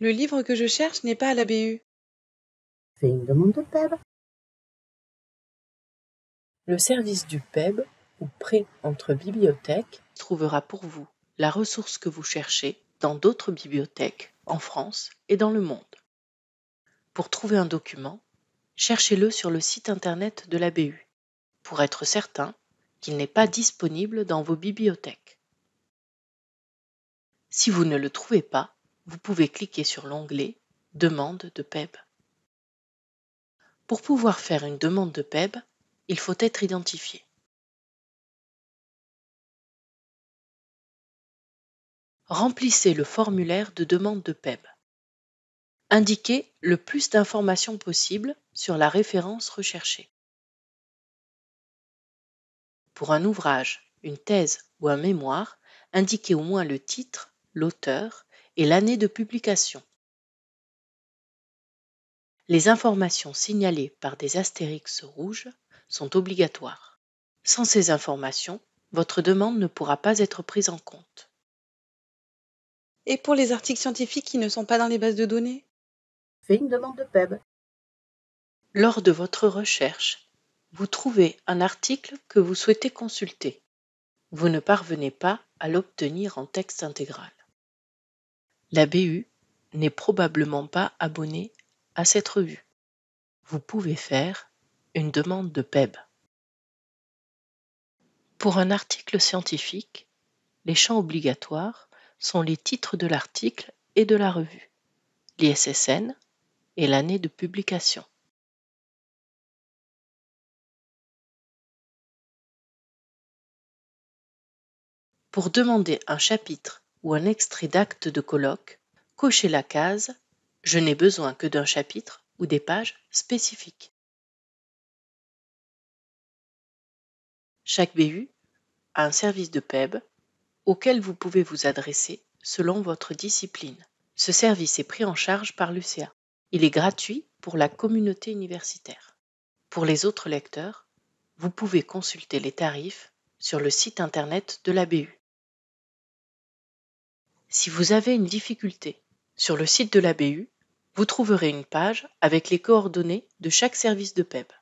Le livre que je cherche n'est pas à l'ABU. BU. une demande de PEB. Le service du PEB, ou prêt entre bibliothèques, trouvera pour vous la ressource que vous cherchez dans d'autres bibliothèques en France et dans le monde. Pour trouver un document, cherchez-le sur le site internet de l'ABU pour être certain qu'il n'est pas disponible dans vos bibliothèques. Si vous ne le trouvez pas, vous pouvez cliquer sur l'onglet Demande de PEB. Pour pouvoir faire une demande de PEB, il faut être identifié. Remplissez le formulaire de demande de PEB. Indiquez le plus d'informations possibles sur la référence recherchée. Pour un ouvrage, une thèse ou un mémoire, indiquez au moins le titre, l'auteur et l'année de publication. Les informations signalées par des astérix rouges sont obligatoires. Sans ces informations, votre demande ne pourra pas être prise en compte. Et pour les articles scientifiques qui ne sont pas dans les bases de données Faites une demande de PEB. Lors de votre recherche, vous trouvez un article que vous souhaitez consulter. Vous ne parvenez pas à l'obtenir en texte intégral. La BU n'est probablement pas abonnée à cette revue. Vous pouvez faire une demande de PEB. Pour un article scientifique, les champs obligatoires sont les titres de l'article et de la revue, l'ISSN et l'année de publication. Pour demander un chapitre ou un extrait d'acte de colloque, cochez la case Je n'ai besoin que d'un chapitre ou des pages spécifiques. Chaque BU a un service de PEB auquel vous pouvez vous adresser selon votre discipline. Ce service est pris en charge par l'UCA. Il est gratuit pour la communauté universitaire. Pour les autres lecteurs, vous pouvez consulter les tarifs sur le site internet de la BU. Si vous avez une difficulté, sur le site de l'ABU, vous trouverez une page avec les coordonnées de chaque service de PEP. E